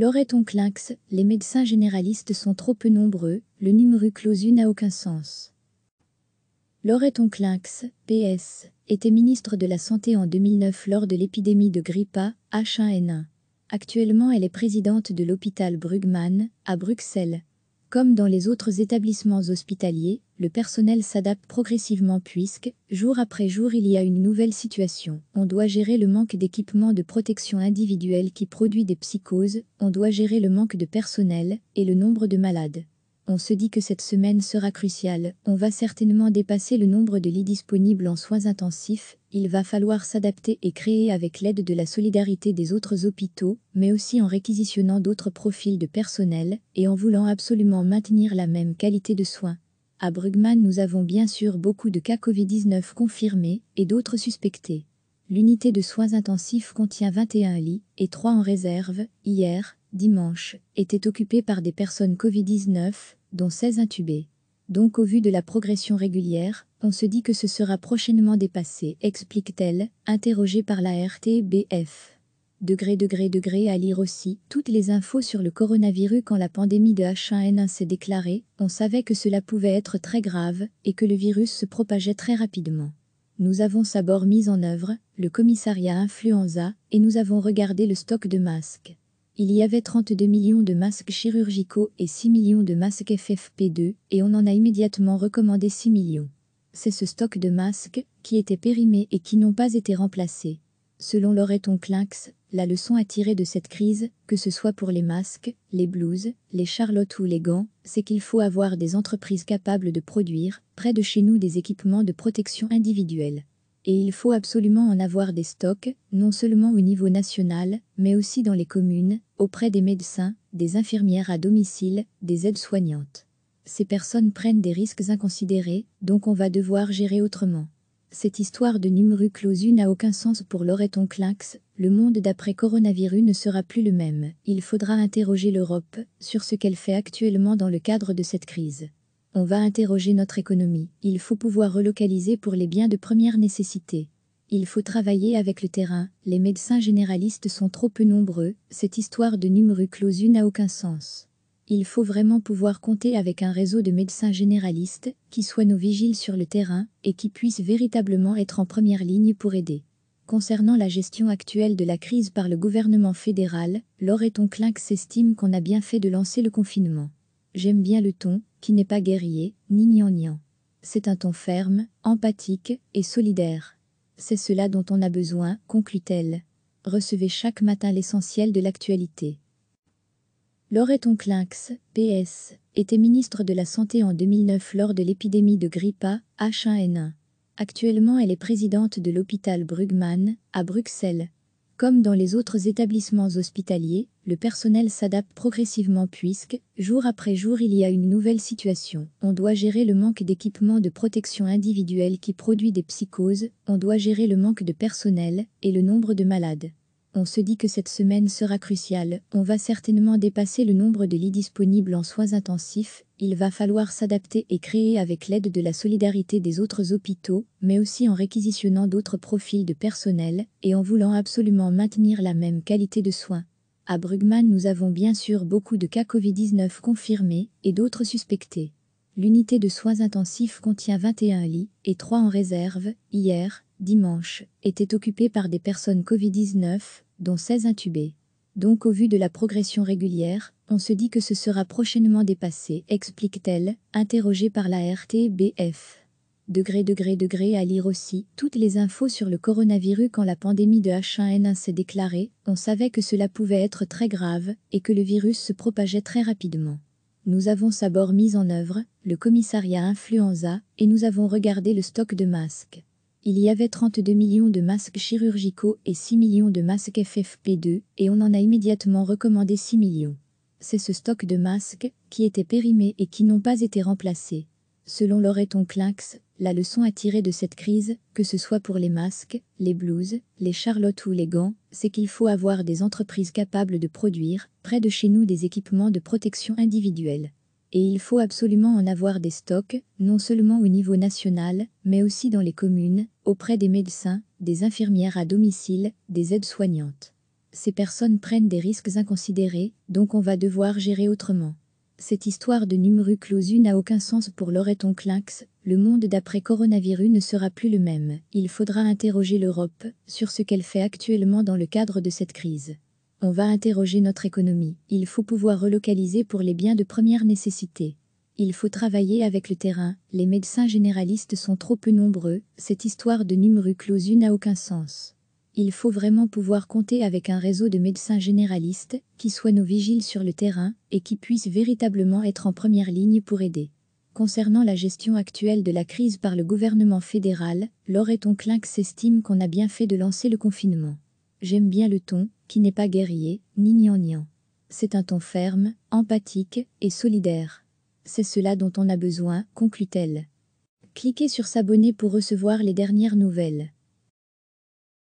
laurait les médecins généralistes sont trop peu nombreux, le numerus clausus n'a aucun sens. Laureton Clinx, PS, était ministre de la Santé en 2009 lors de l'épidémie de Grippa, H1N1. Actuellement, elle est présidente de l'hôpital Brugman, à Bruxelles. Comme dans les autres établissements hospitaliers, le personnel s'adapte progressivement puisque, jour après jour il y a une nouvelle situation. On doit gérer le manque d'équipements de protection individuelle qui produit des psychoses, on doit gérer le manque de personnel et le nombre de malades. On se dit que cette semaine sera cruciale, on va certainement dépasser le nombre de lits disponibles en soins intensifs, il va falloir s'adapter et créer avec l'aide de la solidarité des autres hôpitaux, mais aussi en réquisitionnant d'autres profils de personnel et en voulant absolument maintenir la même qualité de soins. À Brugman, nous avons bien sûr beaucoup de cas Covid-19 confirmés et d'autres suspectés. L'unité de soins intensifs contient 21 lits et 3 en réserve. Hier, dimanche, étaient occupés par des personnes Covid-19, dont 16 intubées. Donc au vu de la progression régulière, on se dit que ce sera prochainement dépassé, explique-t-elle, interrogée par la RTBF degré, degré, degré à lire aussi. Toutes les infos sur le coronavirus quand la pandémie de H1N1 s'est déclarée, on savait que cela pouvait être très grave et que le virus se propageait très rapidement. Nous avons s'abord mis en œuvre le commissariat influenza et nous avons regardé le stock de masques. Il y avait 32 millions de masques chirurgicaux et 6 millions de masques FFP2 et on en a immédiatement recommandé 6 millions. C'est ce stock de masques qui était périmé et qui n'ont pas été remplacés. Selon Loreton Clinx, la leçon à tirer de cette crise, que ce soit pour les masques, les blouses, les charlottes ou les gants, c'est qu'il faut avoir des entreprises capables de produire, près de chez nous, des équipements de protection individuelle. Et il faut absolument en avoir des stocks, non seulement au niveau national, mais aussi dans les communes, auprès des médecins, des infirmières à domicile, des aides-soignantes. Ces personnes prennent des risques inconsidérés, donc on va devoir gérer autrement. Cette histoire de numéros clausus n'a aucun sens pour Loreton Clax, le monde d'après coronavirus ne sera plus le même. Il faudra interroger l'Europe sur ce qu'elle fait actuellement dans le cadre de cette crise. On va interroger notre économie. Il faut pouvoir relocaliser pour les biens de première nécessité. Il faut travailler avec le terrain, les médecins généralistes sont trop peu nombreux, cette histoire de numéros clausu n'a aucun sens il faut vraiment pouvoir compter avec un réseau de médecins généralistes qui soient nos vigiles sur le terrain et qui puissent véritablement être en première ligne pour aider. Concernant la gestion actuelle de la crise par le gouvernement fédéral, ton Clinck s'estime qu'on a bien fait de lancer le confinement. J'aime bien le ton, qui n'est pas guerrier, ni niant C'est un ton ferme, empathique et solidaire. C'est cela dont on a besoin, conclut-elle. Recevez chaque matin l'essentiel de l'actualité. Lauretton Clinx, PS, était ministre de la Santé en 2009 lors de l'épidémie de A, H1N1. Actuellement, elle est présidente de l'hôpital Brugman, à Bruxelles. Comme dans les autres établissements hospitaliers, le personnel s'adapte progressivement puisque, jour après jour, il y a une nouvelle situation. On doit gérer le manque d'équipements de protection individuelle qui produit des psychoses, on doit gérer le manque de personnel et le nombre de malades. On se dit que cette semaine sera cruciale, on va certainement dépasser le nombre de lits disponibles en soins intensifs, il va falloir s'adapter et créer avec l'aide de la solidarité des autres hôpitaux, mais aussi en réquisitionnant d'autres profils de personnel et en voulant absolument maintenir la même qualité de soins. À Brugman, nous avons bien sûr beaucoup de cas Covid-19 confirmés et d'autres suspectés. L'unité de soins intensifs contient 21 lits et 3 en réserve. Hier, dimanche, était occupé par des personnes Covid-19, dont 16 intubées. Donc au vu de la progression régulière, on se dit que ce sera prochainement dépassé, explique-t-elle, interrogée par la RTBF. Degré, degré, degré à lire aussi, toutes les infos sur le coronavirus quand la pandémie de H1N1 s'est déclarée, on savait que cela pouvait être très grave et que le virus se propageait très rapidement. Nous avons sabord mis en œuvre le commissariat influenza et nous avons regardé le stock de masques. Il y avait 32 millions de masques chirurgicaux et 6 millions de masques FFP2, et on en a immédiatement recommandé 6 millions. C'est ce stock de masques qui était périmé et qui n'ont pas été remplacés. Selon Loreton Clinx, la leçon à tirer de cette crise, que ce soit pour les masques, les blouses, les charlottes ou les gants, c'est qu'il faut avoir des entreprises capables de produire, près de chez nous, des équipements de protection individuelle et il faut absolument en avoir des stocks, non seulement au niveau national, mais aussi dans les communes, auprès des médecins, des infirmières à domicile, des aides-soignantes. Ces personnes prennent des risques inconsidérés, donc on va devoir gérer autrement. Cette histoire de numeru clausus n'a aucun sens pour Loreton Clinx, le monde d'après coronavirus ne sera plus le même. Il faudra interroger l'Europe sur ce qu'elle fait actuellement dans le cadre de cette crise. On va interroger notre économie. Il faut pouvoir relocaliser pour les biens de première nécessité. Il faut travailler avec le terrain, les médecins généralistes sont trop peu nombreux, cette histoire de numerus clausus n'a aucun sens. Il faut vraiment pouvoir compter avec un réseau de médecins généralistes, qui soient nos vigiles sur le terrain, et qui puissent véritablement être en première ligne pour aider. Concernant la gestion actuelle de la crise par le gouvernement fédéral, Laure et s'estime qu'on a bien fait de lancer le confinement. J'aime bien le ton, qui n'est pas guerrier, ni gnangnan. C'est un ton ferme, empathique et solidaire. C'est cela dont on a besoin, conclut-elle. Cliquez sur s'abonner pour recevoir les dernières nouvelles.